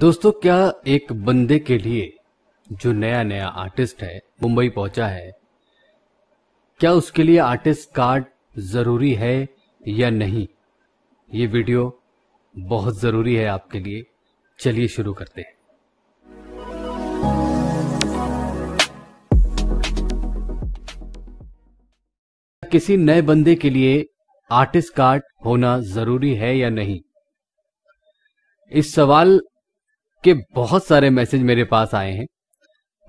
दोस्तों क्या एक बंदे के लिए जो नया नया आर्टिस्ट है मुंबई पहुंचा है क्या उसके लिए आर्टिस्ट कार्ड जरूरी है या नहीं ये वीडियो बहुत जरूरी है आपके लिए चलिए शुरू करते हैं किसी नए बंदे के लिए आर्टिस्ट कार्ड होना जरूरी है या नहीं इस सवाल के बहुत सारे मैसेज मेरे पास आए हैं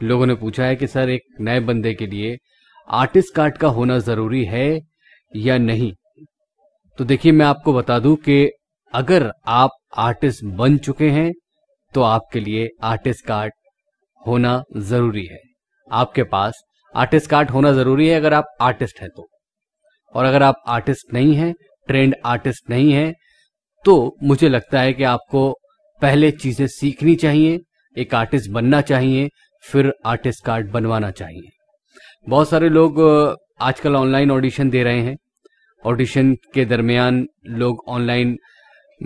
लोगों ने पूछा है कि सर एक नए बंदे के लिए आर्टिस्ट कार्ड का होना जरूरी है या नहीं तो देखिए मैं आपको बता दूं कि अगर आप आर्टिस्ट बन चुके हैं तो आपके लिए आर्टिस्ट कार्ड होना जरूरी है आपके पास आर्टिस्ट कार्ड होना जरूरी है अगर आप आर्टिस्ट हैं तो और अगर आप आर्टिस्ट नहीं हैं ट्रेंड आर्टिस्ट नहीं है तो मुझे लगता है कि आपको पहले चीजें सीखनी चाहिए एक आर्टिस्ट बनना चाहिए फिर आर्टिस्ट कार्ड बनवाना चाहिए बहुत सारे लोग आजकल ऑनलाइन ऑडिशन दे रहे हैं ऑडिशन के दरमियान लोग ऑनलाइन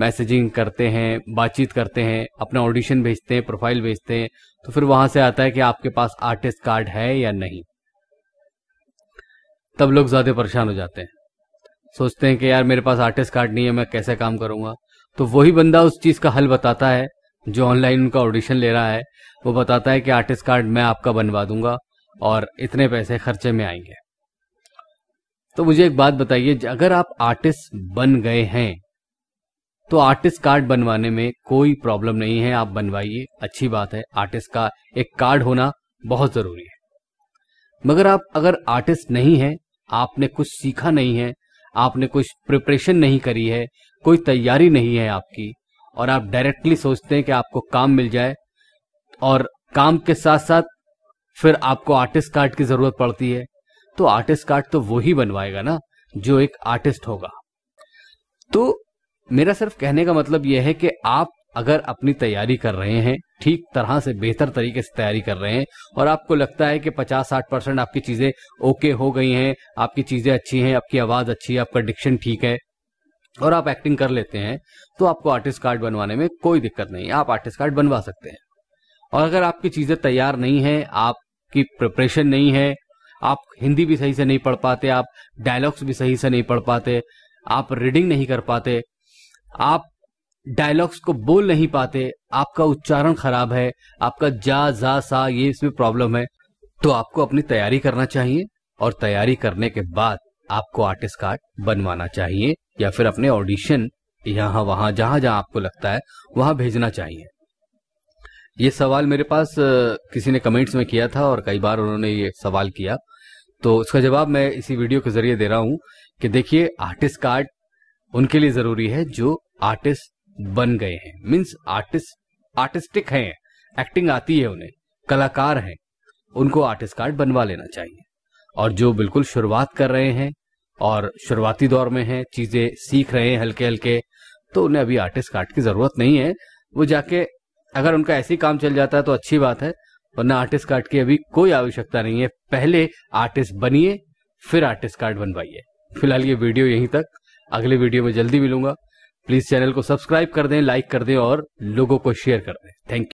मैसेजिंग करते हैं बातचीत करते हैं अपना ऑडिशन भेजते हैं प्रोफाइल भेजते हैं तो फिर वहां से आता है कि आपके पास आर्टिस्ट कार्ड है या नहीं तब लोग ज्यादा परेशान हो जाते हैं सोचते हैं कि यार मेरे पास आर्टिस्ट कार्ड नहीं है मैं कैसे काम करूंगा तो वही बंदा उस चीज का हल बताता है जो ऑनलाइन उनका ऑडिशन ले रहा है वो बताता है कि आर्टिस्ट कार्ड मैं आपका बनवा दूंगा और इतने पैसे खर्चे में आएंगे तो मुझे एक बात बताइए अगर आप आर्टिस्ट बन गए हैं तो आर्टिस्ट कार्ड बनवाने में कोई प्रॉब्लम नहीं है आप बनवाइए अच्छी बात है आर्टिस्ट का एक कार्ड होना बहुत जरूरी है मगर आप अगर आर्टिस्ट नहीं है आपने कुछ सीखा नहीं है आपने कुछ प्रिपरेशन नहीं करी है कोई तैयारी नहीं है आपकी और आप डायरेक्टली सोचते हैं कि आपको काम मिल जाए और काम के साथ साथ फिर आपको आर्टिस्ट कार्ड की जरूरत पड़ती है तो आर्टिस्ट कार्ड तो वो ही बनवाएगा ना जो एक आर्टिस्ट होगा तो मेरा सिर्फ कहने का मतलब यह है कि आप अगर अपनी तैयारी कर रहे हैं ठीक तरह से बेहतर तरीके से तैयारी कर रहे हैं और आपको लगता है कि 50-60 परसेंट आपकी चीजें ओके हो गई हैं आपकी चीजें अच्छी हैं आपकी आवाज अच्छी है आपका डिक्शन ठीक है और आप एक्टिंग कर लेते हैं तो आपको आर्टिस्ट कार्ड बनवाने में कोई दिक्कत नहीं आप आर्टिस्ट कार्ड बनवा सकते हैं और अगर आपकी चीज़ें तैयार नहीं है आपकी प्रिपरेशन नहीं है आप हिंदी भी सही से नहीं पढ़ पाते आप डायलॉग्स भी सही से नहीं पढ़ पाते आप रीडिंग नहीं कर पाते आप डायलॉग्स को बोल नहीं पाते आपका उच्चारण खराब है आपका जा जा सा ये इसमें प्रॉब्लम है तो आपको अपनी तैयारी करना चाहिए और तैयारी करने के बाद आपको आर्टिस्ट कार्ड बनवाना चाहिए या फिर अपने ऑडिशन यहां वहां जहां जहां आपको लगता है वहां भेजना चाहिए ये सवाल मेरे पास किसी ने कमेंट्स में किया था और कई बार उन्होंने ये सवाल किया तो उसका जवाब मैं इसी वीडियो के जरिए दे रहा हूं कि देखिए आर्टिस्ट कार्ड उनके लिए जरूरी है जो आर्टिस्ट बन गए हैं मीन्स आर्टिस्ट आर्टिस्टिक हैं एक्टिंग आती है उन्हें कलाकार हैं उनको आर्टिस्ट कार्ड बनवा लेना चाहिए और जो बिल्कुल शुरुआत कर रहे हैं और शुरुआती दौर में हैं चीजें सीख रहे हैं हल्के हल्के तो उन्हें अभी आर्टिस्ट कार्ड की जरूरत नहीं है वो जाके अगर उनका ऐसे ही काम चल जाता है तो अच्छी बात है वरना आर्टिस्ट कार्ड की अभी कोई आवश्यकता नहीं है पहले आर्टिस्ट बनिए फिर आर्टिस्ट कार्ड बनवाइए फिलहाल ये वीडियो यहीं तक अगले वीडियो में जल्दी मिलूंगा प्लीज चैनल को सब्सक्राइब कर दें लाइक कर दें और लोगों को शेयर कर दें थैंक यू